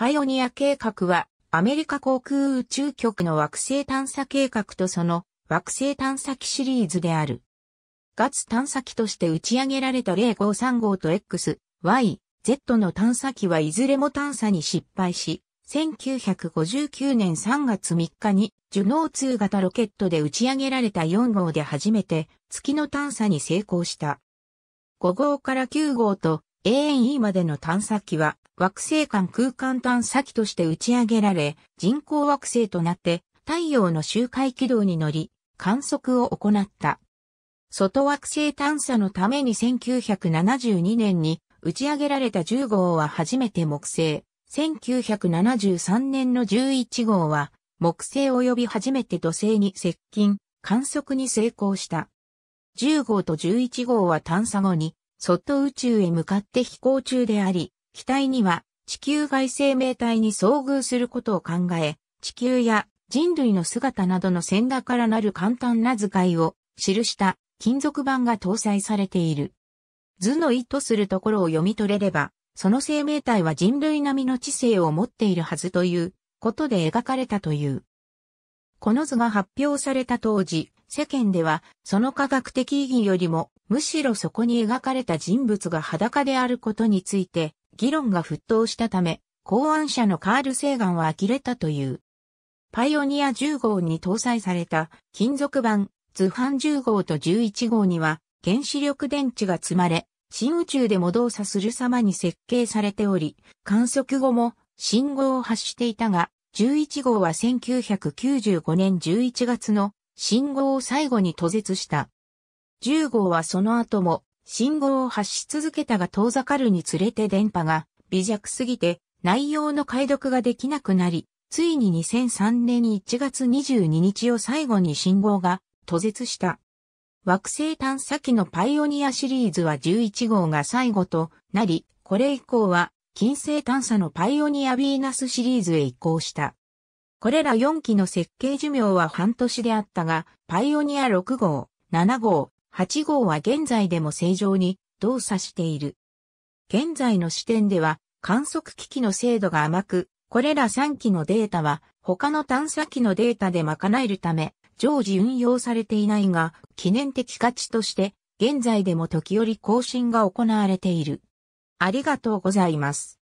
パイオニア計画は、アメリカ航空宇宙局の惑星探査計画とその惑星探査機シリーズである。月探査機として打ち上げられた0 5 3号と X、Y、Z の探査機はいずれも探査に失敗し、1959年3月3日にジュノー2型ロケットで打ち上げられた4号で初めて月の探査に成功した。5号から9号と ANE までの探査機は惑星間空間探査機として打ち上げられ、人工惑星となって太陽の周回軌道に乗り、観測を行った。外惑星探査のために1972年に打ち上げられた10号は初めて木星、1973年の11号は木星及び初めて土星に接近、観測に成功した。10号と11号は探査後に、外宇宙へ向かって飛行中であり、機体には地球外生命体に遭遇することを考え、地球や人類の姿などの線だからなる簡単な図解を記した金属板が搭載されている。図の意図するところを読み取れれば、その生命体は人類並みの知性を持っているはずということで描かれたという。この図が発表された当時、世間ではその科学的意義よりもむしろそこに描かれた人物が裸であることについて議論が沸騰したため、考案者のカール・セーガンは呆れたという。パイオニア10号に搭載された金属板、図版10号と11号には原子力電池が積まれ、新宇宙でも動作する様に設計されており、観測後も信号を発していたが、11号は1995年11月の信号を最後に途絶した。10号はその後も信号を発し続けたが遠ざかるにつれて電波が微弱すぎて内容の解読ができなくなり、ついに2003年1月22日を最後に信号が途絶した。惑星探査機のパイオニアシリーズは11号が最後となり、これ以降は金星探査のパイオニアヴィーナスシリーズへ移行した。これら4機の設計寿命は半年であったが、パイオニア6号、7号、8号は現在でも正常に動作している。現在の視点では観測機器の精度が甘く、これら3機のデータは他の探査機のデータで賄えるため、常時運用されていないが、記念的価値として、現在でも時折更新が行われている。ありがとうございます。